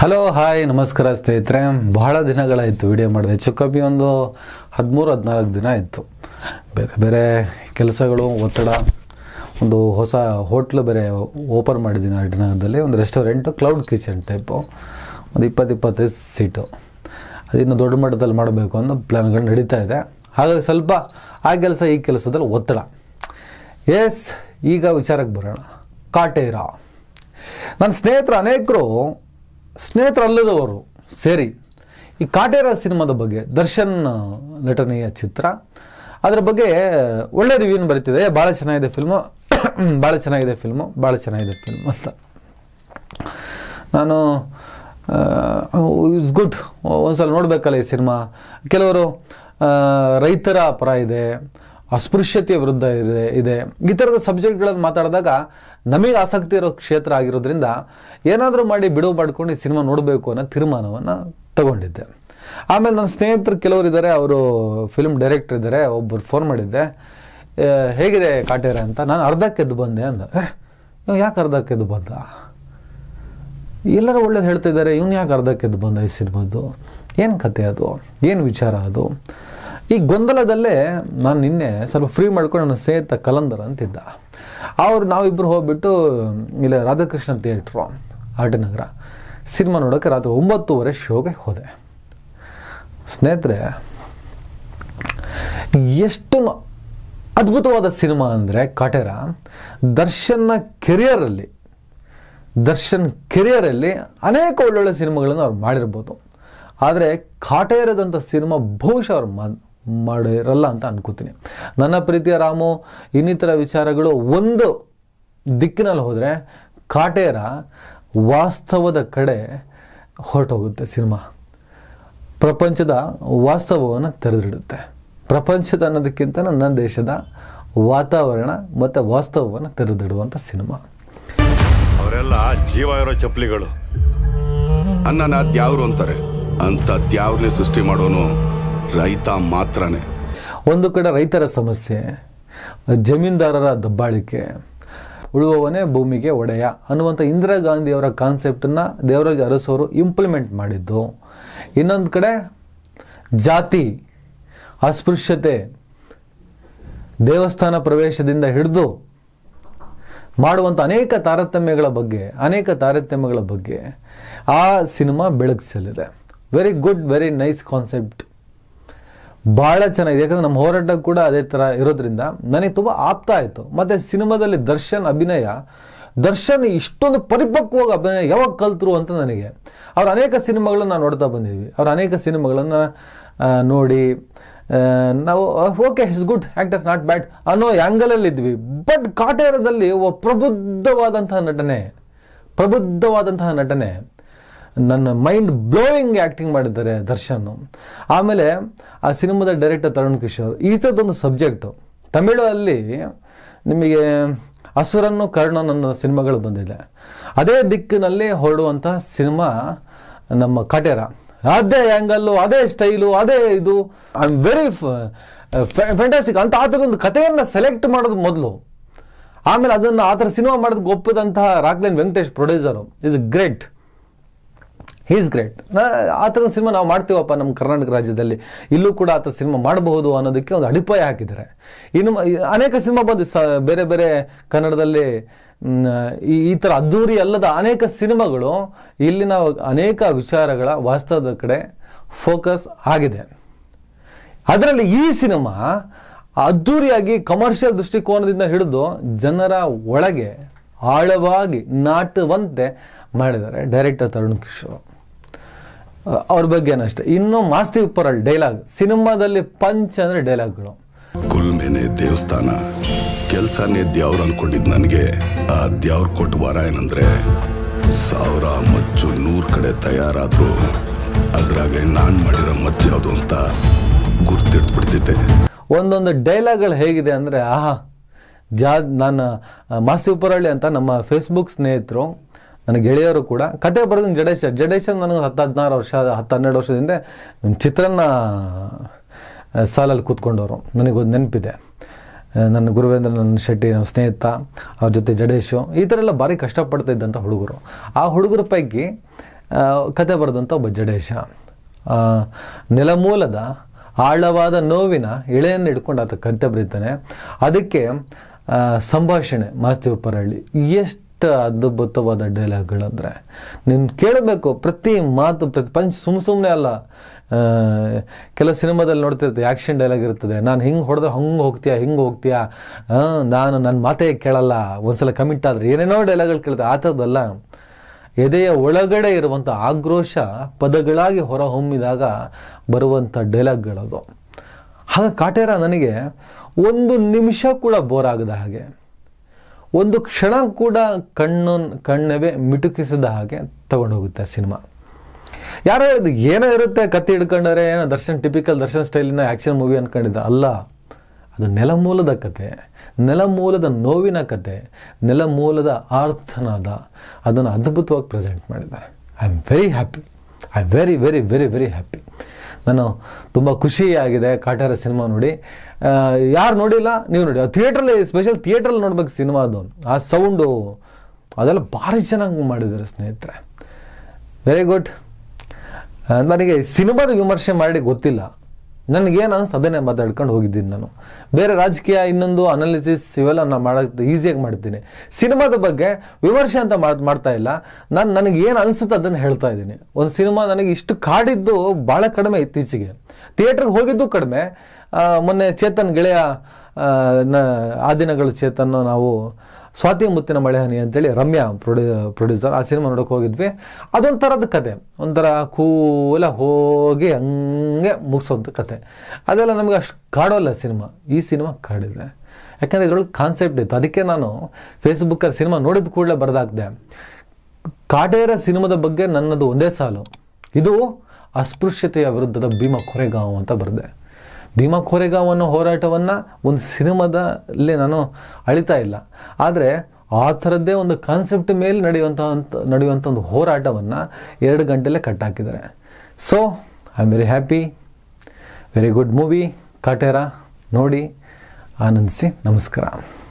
hello hi ನಮಸ್ಕಾರ ಸ್ನೇಹಿತರೆ ಬಹಳ ದಿನಗಳಾಯಿತು ವಿಡಿಯೋ ಮಾಡಿದೆ ಹೆಚ್ಚು ಕಮ್ಮಿ ಒಂದು ಹದಿಮೂರು ಹದಿನಾಲ್ಕು ದಿನ ಇತ್ತು ಬೇರೆ ಬೇರೆ ಕೆಲಸಗಳು ಒತ್ತಡ ಒಂದು ಹೊಸ ಹೋಟ್ಲ್ ಬೇರೆ ಓಪನ್ ಮಾಡಿದ್ದೀನಿ ಆ ದಿನದಲ್ಲಿ ಒಂದು ರೆಸ್ಟೋರೆಂಟು ಕ್ಲೌಡ್ ಕಿಚನ್ ಟೈಪು ಒಂದು ಇಪ್ಪತ್ತು ಇಪ್ಪತ್ತೈದು ಸೀಟು ಅದಿನ್ನು ದೊಡ್ಡ ಮಟ್ಟದಲ್ಲಿ ಮಾಡಬೇಕು ಅನ್ನೋ ಪ್ಲ್ಯಾನ್ಗಳು ನಡೀತಾ ಇದೆ ಹಾಗಾಗಿ ಸ್ವಲ್ಪ ಆ ಕೆಲಸ ಈ ಕೆಲಸದಲ್ಲಿ ಒತ್ತಡ ಎಸ್ ಈಗ ವಿಚಾರಕ್ಕೆ ಬರೋಣ ಕಾಟೇರ ನನ್ನ ಸ್ನೇಹಿತರು ಅನೇಕರು ಸ್ನೇಹಿತರಲ್ಲದವರು ಸೇರಿ ಈ ಕಾಟೇರ ಸಿನಿಮಾದ ಬಗ್ಗೆ ದರ್ಶನ್ ನಟನೆಯ ಚಿತ್ರ ಅದರ ಬಗ್ಗೆ ಒಳ್ಳೆ ರಿವ್ಯೂನ್ ಬರ್ತಿದೆ ಭಾಳ ಚೆನ್ನಾಗಿದೆ ಫಿಲ್ಮು ಭಾಳ ಚೆನ್ನಾಗಿದೆ ಫಿಲ್ಮು ಭಾಳ ಚೆನ್ನಾಗಿದೆ ಫಿಲ್ಮ್ ಅಂತ ನಾನು ಇಸ್ ಗುಡ್ ಒಂದು ಸಲ ನೋಡಬೇಕಲ್ಲ ಈ ಸಿನಿಮಾ ಕೆಲವರು ರೈತರ ಪರ ಇದೆ ಅಸ್ಪೃಶ್ಯತೆಯ ವಿರುದ್ಧ ಇದೆ ಇದೆ ಈ ಥರದ ಸಬ್ಜೆಕ್ಟ್ಗಳನ್ನು ಮಾತಾಡಿದಾಗ ನಮಗೆ ಆಸಕ್ತಿ ಇರೋ ಕ್ಷೇತ್ರ ಆಗಿರೋದ್ರಿಂದ ಏನಾದರೂ ಮಾಡಿ ಬಿಡುವು ಮಾಡ್ಕೊಂಡು ಈ ಸಿನಿಮಾ ನೋಡಬೇಕು ಅನ್ನೋ ತೀರ್ಮಾನವನ್ನು ತಗೊಂಡಿದ್ದೆ ಆಮೇಲೆ ನನ್ನ ಸ್ನೇಹಿತರು ಇದ್ದಾರೆ ಅವರು ಫಿಲ್ಮ್ ಡೈರೆಕ್ಟರ್ ಇದ್ದಾರೆ ಒಬ್ಬರು ಫೋನ್ ಮಾಡಿದ್ದೆ ಹೇಗಿದೆ ಕಾಟೇರ ಅಂತ ನಾನು ಅರ್ಧಕ್ಕೆದ್ದು ಬಂದೆ ಅಂದ ಯಾಕೆ ಅರ್ಧಕ್ಕೆದ್ದು ಬಂದ ಎಲ್ಲರೂ ಒಳ್ಳೇದು ಹೇಳ್ತಿದ್ದಾರೆ ಇವನು ಯಾಕೆ ಅರ್ಧಕ್ಕೆದ್ದು ಬಂದ ಈ ಸಿನಿಮಾದ್ದು ಏನು ಕತೆ ಅದು ಏನು ವಿಚಾರ ಅದು ಈ ಗೊಂದಲದಲ್ಲೇ ನಾನು ನಿನ್ನೆ ಸ್ವಲ್ಪ ಫ್ರೀ ಮಾಡ್ಕೊಂಡು ನನ್ನ ಸ್ನೇಹಿತ ಕಲಂದರ್ ಅಂತಿದ್ದ ಅವ್ರು ನಾವಿಬ್ಬರು ಹೋಗ್ಬಿಟ್ಟು ಇಲ್ಲ ರಾಧಾಕೃಷ್ಣ ಥಿಯೇಟ್ರು ಆಟನಗರ ಸಿನಿಮಾ ನೋಡೋಕ್ಕೆ ರಾತ್ರಿ ಒಂಬತ್ತುವರೆ ಶೋಗೆ ಹೋದೆ ಸ್ನೇಹಿತರೆ ಎಷ್ಟು ಅದ್ಭುತವಾದ ಸಿನಿಮಾ ಅಂದರೆ ಕಾಟೇರ ದರ್ಶನ್ನ ಕೆರಿಯರಲ್ಲಿ ದರ್ಶನ್ ಕೆರಿಯರಲ್ಲಿ ಅನೇಕ ಒಳ್ಳೊಳ್ಳೆ ಸಿನಿಮಾಗಳನ್ನು ಅವ್ರು ಮಾಡಿರ್ಬೋದು ಆದರೆ ಕಾಟೇರದಂಥ ಸಿನಿಮಾ ಬಹುಶಃ ಅವ್ರು ಮಾ ಮಾಡಿರಲ್ಲ ಅಂತ ಅನ್ಕೋತೀನಿ ನನ್ನ ಪ್ರೀತಿಯ ರಾಮು ಇನ್ನಿತರ ವಿಚಾರಗಳು ಒಂದು ದಿಕ್ಕಿನಲ್ಲಿ ಹೋದರೆ ಕಾಟೇರ ವಾಸ್ತವದ ಕಡೆ ಹೊರಟೋಗುತ್ತೆ ಸಿನಿಮಾ ಪ್ರಪಂಚದ ವಾಸ್ತವವನ್ನು ತೆರೆದಿಡುತ್ತೆ ಪ್ರಪಂಚದ ಅನ್ನೋದಕ್ಕಿಂತ ನನ್ನ ದೇಶದ ವಾತಾವರಣ ಮತ್ತು ವಾಸ್ತವವನ್ನು ತೆರೆದಿಡುವಂಥ ಸಿನಿಮಾ ಅವರೆಲ್ಲ ಜೀವ ಇರೋ ಚಪ್ಪಲಿಗಳು ಅನ್ನ ದ್ಯಾವ್ರು ಅಂತಾರೆ ಅಂತ ದ್ಯಾವ್ರನ್ನೇ ಸೃಷ್ಟಿ ಮಾಡೋನು ರೈತ ಮಾತ್ರನೇ ಒಂದು ಕಡೆ ರೈತರ ಸಮಸ್ಯೆ ಜಮೀನ್ದಾರರ ದಬ್ಬಾಳಿಕೆ ಉಳುವವನೇ ಭೂಮಿಗೆ ಒಡೆಯ ಅನ್ನುವಂಥ ಇಂದಿರಾ ಗಾಂಧಿಯವರ ಕಾನ್ಸೆಪ್ಟನ್ನು ದೇವರಾಜ್ ಅರಸವರು ಇಂಪ್ಲಿಮೆಂಟ್ ಮಾಡಿದ್ದು ಇನ್ನೊಂದು ಕಡೆ ಜಾತಿ ಅಸ್ಪೃಶ್ಯತೆ ದೇವಸ್ಥಾನ ಪ್ರವೇಶದಿಂದ ಹಿಡಿದು ಮಾಡುವಂಥ ಅನೇಕ ತಾರತಮ್ಯಗಳ ಬಗ್ಗೆ ಅನೇಕ ತಾರತಮ್ಯಗಳ ಬಗ್ಗೆ ಆ ಸಿನಿಮಾ ಬೆಳಕು ಚೆಲ್ಲಿದೆ very good very nice concept ಭಾಳ ಚೆನ್ನಾಗಿದೆ ಯಾಕಂದರೆ ನಮ್ಮ ಹೋರಾಟ ಕೂಡ ಅದೇ ಥರ ಇರೋದ್ರಿಂದ ನನಗೆ ತುಂಬ ಆಪ್ತ ಆಯಿತು ಮತ್ತು ಸಿನಿಮಾದಲ್ಲಿ ದರ್ಶನ್ ಅಭಿನಯ ದರ್ಶನ್ ಇಷ್ಟೊಂದು ಪರಿಪಕ್ವವಾಗಿ ಅಭಿನಯ ಯಾವಾಗ ಕಲ್ತರು ಅಂತ ನನಗೆ ಅವ್ರ ಅನೇಕ ಸಿನಿಮಾಗಳನ್ನ ನಾವು ನೋಡ್ತಾ ಬಂದಿದ್ವಿ ಅವ್ರ ಅನೇಕ ಸಿನಿಮಾಗಳನ್ನು ನೋಡಿ ನಾವು okay is good actor not bad ಅನ್ನೋ ಆ್ಯಂಗಲಲ್ಲಿ ಇದ್ವಿ ಬಟ್ ಕಾಟೇರದಲ್ಲಿ ಒಬ್ಬ ಪ್ರಬುದ್ಧವಾದಂತಹ ನಟನೆ ಪ್ರಬುದ್ಧವಾದಂತಹ ನಟನೆ ನನ್ನ ಮೈಂಡ್ ಬ್ಲೋಯಿಂಗ್ ಆ್ಯಕ್ಟಿಂಗ್ ಮಾಡಿದ್ದಾರೆ ದರ್ಶನ್ ಆಮೇಲೆ ಆ ಸಿನಿಮಾದ ಡೈರೆಕ್ಟರ್ ತರುಣ್ ಕಿಶೋರ್ ಈ ಥರದ್ದೊಂದು ಸಬ್ಜೆಕ್ಟು ತಮಿಳಲ್ಲಿ ನಿಮಗೆ ಹಸುರನ್ನು ಕರ್ಣ ನನ್ನ ಸಿನಿಮಾಗಳು ಬಂದಿದೆ ಅದೇ ದಿಕ್ಕಿನಲ್ಲಿ ಹೊರಡುವಂಥ ಸಿನಿಮಾ ನಮ್ಮ ಕಟೇರ ಅದೇ ಆ್ಯಂಗಲ್ಲು ಅದೇ ಸ್ಟೈಲು ಅದೇ ಇದು ಐ ಆಮ್ ವೆರಿ ಫ್ಯಾಂಟಾಸ್ಟಿಕ್ ಅಂತ ಆ ಥರದೊಂದು ಕಥೆಯನ್ನು ಸೆಲೆಕ್ಟ್ ಮಾಡೋದು ಮೊದಲು ಆಮೇಲೆ ಅದನ್ನು ಆ ಥರ ಸಿನಿಮಾ ಮಾಡೋದು ಒಪ್ಪಿದಂತಹ Rockline Venkatesh producer is great is great ಆ ಥರದ ಸಿನಿಮಾ ನಾವು ಮಾಡ್ತೀವಪ್ಪ ನಮ್ಮ ಕರ್ನಾಟಕ ರಾಜ್ಯದಲ್ಲಿ ಇಲ್ಲೂ ಕೂಡ ಆ ಥರ ಸಿನಿಮಾ ಮಾಡಬಹುದು ಅನ್ನೋದಕ್ಕೆ ಒಂದು ಅಡಿಪಾಯ ಹಾಕಿದ್ದಾರೆ ಇನ್ನು ಅನೇಕ ಸಿನಿಮಾ ಬಂದು ಸ ಬೇರೆ ಬೇರೆ ಕನ್ನಡದಲ್ಲಿ ಈ ಈ ಥರ ಅದ್ಧೂರಿ ಅಲ್ಲದ ಅನೇಕ ಸಿನಿಮಾಗಳು ಇಲ್ಲಿನ ಅನೇಕ ವಿಚಾರಗಳ ವಾಸ್ತವದ ಕಡೆ ಫೋಕಸ್ ಆಗಿದೆ ಅದರಲ್ಲಿ ಈ ಸಿನಿಮಾ ಅದ್ಧೂರಿಯಾಗಿ ಕಮರ್ಷಿಯಲ್ ದೃಷ್ಟಿಕೋನದಿಂದ ಹಿಡಿದು ಜನರ ಒಳಗೆ ಆಳವಾಗಿ ನಾಟುವಂತೆ ಮಾಡಿದ್ದಾರೆ ಡೈರೆಕ್ಟರ್ ತರುಣ್ ಕಿಶೋರ್ ಅವ್ರ ಬಗ್ಗೆ ಅಷ್ಟೇ ಇನ್ನು ಮಾಸ್ತಿ ಉಪ್ಪರಲ್ ಡೈಲಾಗ್ ಸಿನಿಮಾದಲ್ಲಿ ಪಂಚ್ ಅಂದ್ರೆ ಡೈಲಾಗ್ಗಳು ಕುಲ್ಮೇನೆ ದೇವಸ್ಥಾನ ಕೆಲಸನೇ ದ್ಯಾವ್ರ ಅನ್ಕೊಂಡಿದ್ ನನಗೆ ಆ ದ್ಯಾವ್ರ ಕೊಟ್ಟ ವರ ಏನಂದ್ರೆ ಸಾವಿರ ಮಚ್ಚು ನೂರ್ ಕಡೆ ತಯಾರಾದ್ರು ಅದ್ರಾಗೆ ನಾನು ಮಾಡಿರೋ ಮಚ್ಚ ಯಾವುದು ಅಂತ ಗುರ್ತಿಡ್ಬಿಡ್ತಿದ್ದೆ ಬಿಡ್ತಿದ್ದೆ ಒಂದೊಂದು ಡೈಲಾಗ್ಗಳು ಹೇಗಿದೆ ಅಂದ್ರೆ ಆಹಾ ಜಾ ನಾನು ಮಾಸ್ತಿ ಉಪ್ಪರಳ್ಳಿ ಅಂತ ನಮ್ಮ ಫೇಸ್ಬುಕ್ ಸ್ನೇಹಿತರು ನನ್ನ ಗೆಳೆಯರು ಕೂಡ ಕತೆ ಬರೆದ ಜಡೇಶ ಜಡೇಶ ನನಗೆ ಹತ್ತು ಹದಿನಾರು ವರ್ಷ ಹತ್ತು ಹನ್ನೆರಡು ವರ್ಷದಿಂದ ಚಿತ್ರನ್ನ ಸಾಲಲ್ಲಿ ಕೂತ್ಕೊಂಡವರು ನನಗೊಂದು ನೆನಪಿದೆ ನನ್ನ ಗುರುವೇಂದ್ರ ನನ್ನ ಶೆಟ್ಟಿ ನನ್ನ ಸ್ನೇಹಿತ ಅವ್ರ ಜೊತೆ ಜಡೇಶು ಈ ಥರ ಎಲ್ಲ ಭಾರಿ ಕಷ್ಟಪಡ್ತಾ ಇದ್ದಂಥ ಹುಡುಗರು ಆ ಹುಡುಗರ ಪೈಕಿ ಕತೆ ಬರೆದಂಥ ಒಬ್ಬ ಜಡೇಶ ನೆಲಮೂಲದ ಆಳವಾದ ನೋವಿನ ಎಳೆಯನ್ನು ಹಿಡ್ಕೊಂಡು ಆತ ಕತೆ ಬರೀತಾನೆ ಅದಕ್ಕೆ ಸಂಭಾಷಣೆ ಮಾಸ್ತಿ ಉಪ್ಪರಹಳ್ಳಿ ಎಷ್ಟು ಎಷ್ಟು ಅದ್ಭುತವಾದ ಡೈಲಾಗ್ಗಳಂದರೆ ನೀನು ಕೇಳಬೇಕು ಪ್ರತಿ ಮಾತು ಪ್ರತಿ ಪಂಚ್ ಸುಮ್ಮ ಸುಮ್ಮನೆ ಅಲ್ಲ ಕೆಲ ಸಿನಿಮಾದಲ್ಲಿ ನೋಡ್ತಿರ್ತೀವಿ ಆ್ಯಕ್ಷನ್ ಡೈಲಾಗ್ ಇರ್ತದೆ ನಾನು ಹಿಂಗೆ ಹೊಡೆದ್ರೆ ಹಂಗೆ ಹೋಗ್ತೀಯಾ ಹಿಂಗೆ ಹೋಗ್ತೀಯಾ ನಾನು ನನ್ನ ಮಾತೇ ಕೇಳಲ್ಲ ಒಂದ್ಸಲ ಸಲ ಕಮಿಟ್ ಆದರೆ ಏನೇನೋ ಡೈಲಾಗ್ಗಳು ಕೇಳ್ತದೆ ಆ ಥರದ್ದಲ್ಲ ಎದೆಯ ಒಳಗಡೆ ಇರುವಂಥ ಆಕ್ರೋಶ ಪದಗಳಾಗಿ ಹೊರಹೊಮ್ಮಿದಾಗ ಬರುವಂಥ ಡೈಲಾಗ್ಗಳದು ಹಾಗೆ ಕಾಟೇರ ನನಗೆ ಒಂದು ನಿಮಿಷ ಕೂಡ ಬೋರ್ ಆಗದ ಹಾಗೆ ಒಂದು ಕ್ಷಣ ಕೂಡ ಕಣ್ಣು ಕಣ್ಣವೇ ಮಿಟುಕಿಸಿದ ಹಾಗೆ ತಗೊಂಡೋಗುತ್ತೆ ಸಿನಿಮಾ ಯಾರೋ ಇದು ಏನೋ ಇರುತ್ತೆ ಕತೆ ಹಿಡ್ಕೊಂಡರೆ ಏನೋ ದರ್ಶನ್ ಟಿಪಿಕಲ್ ದರ್ಶನ್ ಸ್ಟೈಲಿನ ಆ್ಯಕ್ಷನ್ ಮೂವಿ ಅಂದ್ಕೊಂಡಿದ್ದ ಅಲ್ಲ ಅದು ನೆಲಮೂಲದ ಕತೆ ನೆಲಮೂಲದ ನೋವಿನ ಕತೆ ನೆಲಮೂಲದ ಆರ್ಥನಾದ ಅದನ್ನು ಅದ್ಭುತವಾಗಿ ಪ್ರೆಸೆಂಟ್ ಮಾಡಿದ್ದಾರೆ I am very happy I very very very very happy ನಾನು ತುಂಬ ಖುಷಿಯಾಗಿದೆ ಕಾಟಾರ ಸಿನಿಮಾ ನೋಡಿ ಯಾರು ನೋಡಿಲ್ಲ ನೀವು ನೋಡಿ ಥಿಯೇಟ್ರಲ್ಲಿ ಸ್ಪೆಷಲ್ ಥಿಯೇಟ್ರಲ್ಲಿ ನೋಡ್ಬೇಕು ಸಿನಿಮಾ ಅದು ಆ ಸೌಂಡು ಅದೆಲ್ಲ ಭಾರಿ ಚೆನ್ನಾಗಿ ಮಾಡಿದ್ದಾರೆ ಸ್ನೇಹಿತರೆ ವೆರಿ ಗುಡ್ ನನಗೆ ಸಿನಿಮಾದ ವಿಮರ್ಶೆ ಮಾಡಿ ಗೊತ್ತಿಲ್ಲ ನನಗೇನು ಅನಿಸ್ತು ಅದನ್ನೇ ಮಾತಾಡ್ಕೊಂಡು ಹೋಗಿದ್ದೀನಿ ನಾನು ಬೇರೆ ರಾಜಕೀಯ ಇನ್ನೊಂದು ಅನಾಲಿಸಿಸ್ ಇವೆಲ್ಲ ನಾನು ಮಾಡೋದು ಈಸಿಯಾಗಿ ಮಾಡ್ತೀನಿ ಸಿನಿಮಾದ ಬಗ್ಗೆ ವಿಮರ್ಶೆ ಅಂತ ಮಾಡ್ತಾ ಇಲ್ಲ ನಾನು ನನಗೆ ಏನು ಅನಿಸುತ್ತೆ ಅದನ್ನು ಹೇಳ್ತಾ ಇದ್ದೀನಿ ಒಂದು ಸಿನಿಮಾ ನನಗೆ ಇಷ್ಟು ಕಾಡಿದ್ದು ಭಾಳ ಕಡಿಮೆ ಇತ್ತೀಚೆಗೆ ಥಿಯೇಟ್ರಿಗೆ ಹೋಗಿದ್ದು ಕಡಿಮೆ ಮೊನ್ನೆ ಚೇತನ್ ಗೆಳೆಯ ನ ಆ ದಿನಗಳ ಚೇತನ್ನು ನಾವು ಸ್ವಾತಿ ಮುತ್ತಿನ ಮಳೆಹನಿ ಅಂತೇಳಿ ರಮ್ಯಾ ಪ್ರೊಡ್ಯೂ ಪ್ರೊಡ್ಯೂಸರ್ ಆ ಸಿನಿಮಾ ನೋಡೋಕೆ ಹೋಗಿದ್ವಿ ಅದೊಂಥರದ ಕತೆ ಒಂಥರ ಕೂಲ ಹೋಗಿ ಹಂಗೆ ಮುಗಿಸೋಂಥ ಕತೆ ಅದೆಲ್ಲ ನಮಗೆ ಅಷ್ಟು ಕಾಡೋಲ್ಲ ಸಿನಿಮಾ ಈ ಸಿನಿಮಾ ಕಾಡಿದೆ ಯಾಕಂದರೆ ಇದ್ರೊಳಗೆ ಕಾನ್ಸೆಪ್ಟ್ ಇತ್ತು ಅದಕ್ಕೆ ನಾನು ಫೇಸ್ಬುಕ್ಕಲ್ಲಿ ಸಿನಿಮಾ ನೋಡಿದ ಕೂಡಲೇ ಬರೆದಾಕ್ದೆ ಕಾಟೇರ ಸಿನಿಮಾದ ಬಗ್ಗೆ ನನ್ನದು ಒಂದೇ ಸಾಲು ಇದು ಅಸ್ಪೃಶ್ಯತೆಯ ವಿರುದ್ಧದ ಭೀಮ ಕೊರೆಗಾಂವ್ ಅಂತ ಬರೆದೆ ಭೀಮಾ ಕೋರೆಗಾವ್ ಅನ್ನೋ ಹೋರಾಟವನ್ನು ಒಂದು ಸಿನಿಮಾದಲ್ಲಿ ನಾನು ಅಳಿತಾ ಇಲ್ಲ ಆದರೆ ಆ ಥರದ್ದೇ ಒಂದು ಕಾನ್ಸೆಪ್ಟ್ ಮೇಲೆ ನಡೆಯುವಂಥ ನಡೆಯುವಂಥ ಒಂದು ಹೋರಾಟವನ್ನು ಎರಡು ಗಂಟೆಲೇ ಕಟ್ಟಾಕಿದ್ದಾರೆ so I am very happy very good movie Kaatera ನೋಡಿ ಆನಂದಿಸಿ ನಮಸ್ಕಾರ